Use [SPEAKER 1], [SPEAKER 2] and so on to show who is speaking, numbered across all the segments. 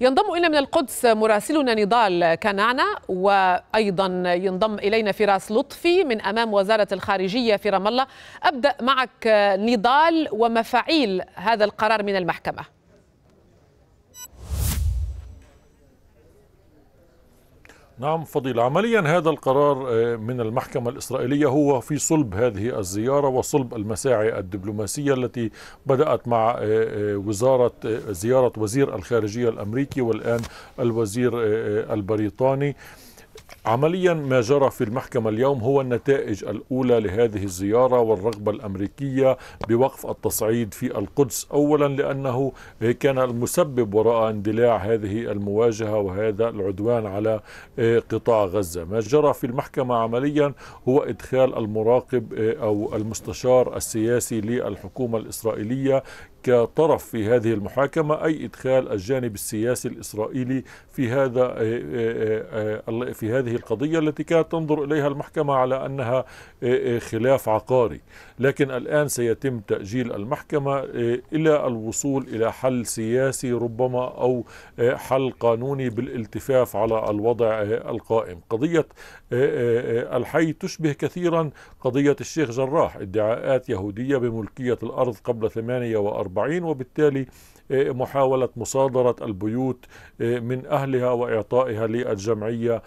[SPEAKER 1] ينضم إلينا من القدس مراسلنا نضال كنعنة وأيضا ينضم إلينا فراس لطفي من أمام وزارة الخارجية في رام الله أبدأ معك نضال ومفعيل هذا القرار من المحكمة
[SPEAKER 2] نعم فضيلة عمليا هذا القرار آه، من المحكمة الإسرائيلية هو في صلب هذه الزيارة وصلب المساعي الدبلوماسية التي بدأت مع آه، آه، وزارة زيارة وزير الخارجية الأمريكي والآن الوزير البريطاني عمليا ما جرى في المحكمة اليوم هو النتائج الأولى لهذه الزيارة والرغبة الأمريكية بوقف التصعيد في القدس أولا لأنه كان المسبب وراء اندلاع هذه المواجهة وهذا العدوان على آه، قطاع غزة ما جرى في المحكمة عمليا هو إدخال المراقب آه، أو المستشار السياسي للحكومة الإسرائيلية كطرف في هذه المحاكمة أي إدخال الجانب السياسي الإسرائيلي في هذا آه، في هذه هذه القضية التي كانت تنظر إليها المحكمة على أنها آه، آه، خلاف عقاري لكن الآن سيتم تأجيل المحكمة آه، إلى الوصول إلى حل سياسي ربما أو حل قانوني بالالتفاف على الوضع القائم قضية الحي تشبه كثيرا قضية الشيخ جراح ادعاءات يهودية بملكية الأرض قبل 48 وبالتالي محاولة مصادرة البيوت من أهلها وإعطائها للجمعية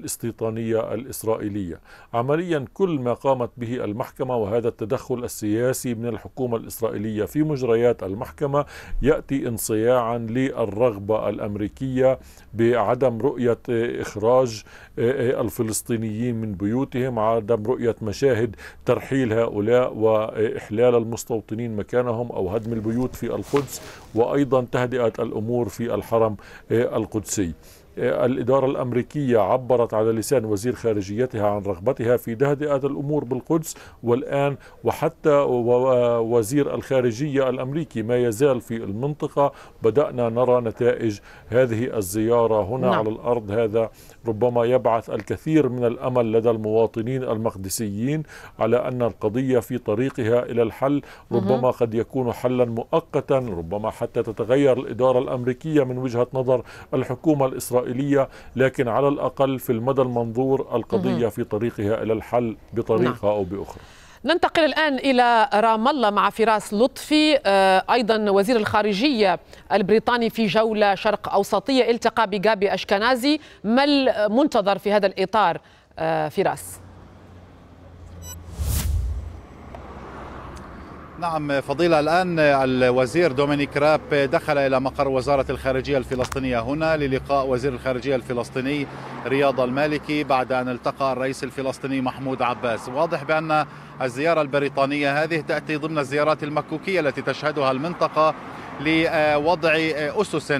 [SPEAKER 2] الاستيطانية الإسرائيلية عمليا كل ما قامت به المحكمة وهذا التدخل السياسي من الحكومة الإسرائيلية في مجريات المحكمة يأتي انصياعا للرغبة الأمريكية بعدم رؤية إخراج الفلسطينيين من بيوتهم عدم رؤية مشاهد ترحيل هؤلاء وإحلال المستوطنين مكانهم أو هدم البيوت في القدس وأيضا تهدئة الأمور في الحرم القدسي الإدارة الأمريكية عبرت على لسان وزير خارجيتها عن رغبتها في تهدئة الأمور بالقدس والآن وحتى وزير الخارجية الأمريكي ما يزال في المنطقة بدأنا نرى نتائج هذه الزيارة هنا نعم. على الأرض هذا ربما يبعث الكثير من الأمل لدى المواطنين المقدسيين على أن القضية في طريقها إلى الحل ربما قد يكون حلا مؤقتا ربما حتى تتغير الإدارة الأمريكية من وجهة نظر الحكومة الإسرائيلية الإسرائيلية لكن على الأقل في المدى المنظور القضية في طريقها إلى الحل بطريقة نعم. أو بأخرى
[SPEAKER 1] ننتقل الآن إلى رام الله مع فراس لطفي آه، أيضا وزير الخارجية البريطاني في جولة شرق أوسطية التقى بجابي أشكنازي ما المنتظر في هذا الإطار آه، فراس؟
[SPEAKER 3] نعم فضيلة الآن الوزير دومينيك راب دخل إلى مقر وزارة الخارجية الفلسطينية هنا للقاء وزير الخارجية الفلسطيني رياض المالكي بعد أن التقى الرئيس الفلسطيني محمود عباس واضح بأن الزيارة البريطانية هذه تأتي ضمن الزيارات المكوكية التي تشهدها المنطقة لوضع أسس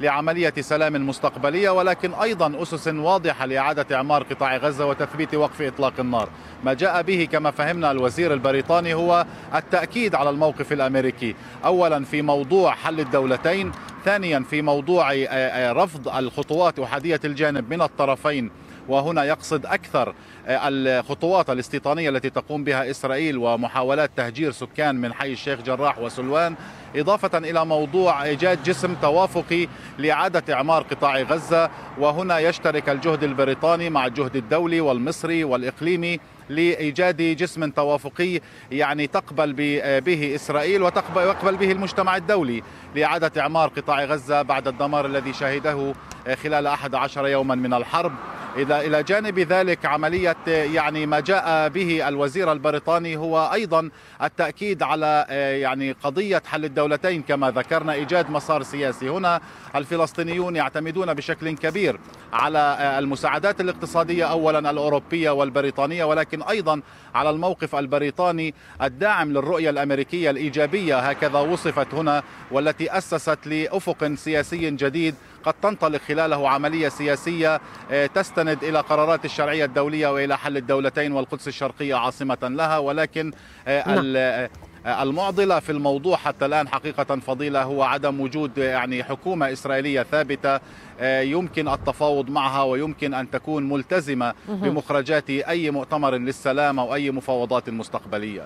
[SPEAKER 3] لعملية سلام مستقبلية ولكن أيضا أسس واضحة لإعادة إعمار قطاع غزة وتثبيت وقف إطلاق النار ما جاء به كما فهمنا الوزير البريطاني هو التأكيد على الموقف الأمريكي أولا في موضوع حل الدولتين ثانيا في موضوع آه، آه، رفض الخطوات أحادية الجانب من الطرفين وهنا يقصد أكثر آه، الخطوات الاستيطانية التي تقوم بها إسرائيل ومحاولات تهجير سكان من حي الشيخ جراح وسلوان إضافة إلى موضوع إيجاد جسم توافقي لإعادة إعمار قطاع غزة وهنا يشترك الجهد البريطاني مع الجهد الدولي والمصري والإقليمي لايجاد جسم توافقي يعني تقبل آه، به اسرائيل وتقبل به المجتمع الدولي لاعاده اعمار قطاع غزه بعد الدمار الذي شهده آه، خلال 11 يوما من الحرب إذا إلى جانب ذلك عملية يعني ما جاء به الوزير البريطاني هو أيضا التأكيد على آه، يعني قضية حل الدولتين كما ذكرنا إيجاد مسار سياسي هنا الفلسطينيون يعتمدون بشكل كبير على آه، المساعدات الاقتصادية أولا الأوروبية والبريطانية ولكن أيضا على الموقف البريطاني الداعم للرؤية الأمريكية الإيجابية هكذا وصفت هنا والتي أسست لأفق سياسي جديد قد تنطلق خلاله عملية سياسية آه، تستند إلى قرارات الشرعية الدولية وإلى حل الدولتين والقدس الشرقية عاصمة لها ولكن آه، نعم. آه، المعضله في الموضوع حتى الان حقيقه فضيله هو عدم وجود يعني حكومه اسرائيليه ثابته يمكن التفاوض معها ويمكن ان تكون ملتزمه بمخرجات اي مؤتمر للسلام او اي مفاوضات مستقبليه.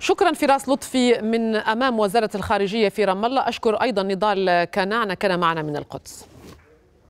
[SPEAKER 1] شكرا فراس لطفي من امام وزاره الخارجيه في رام الله اشكر ايضا نضال كانعنا كان معنا من القدس.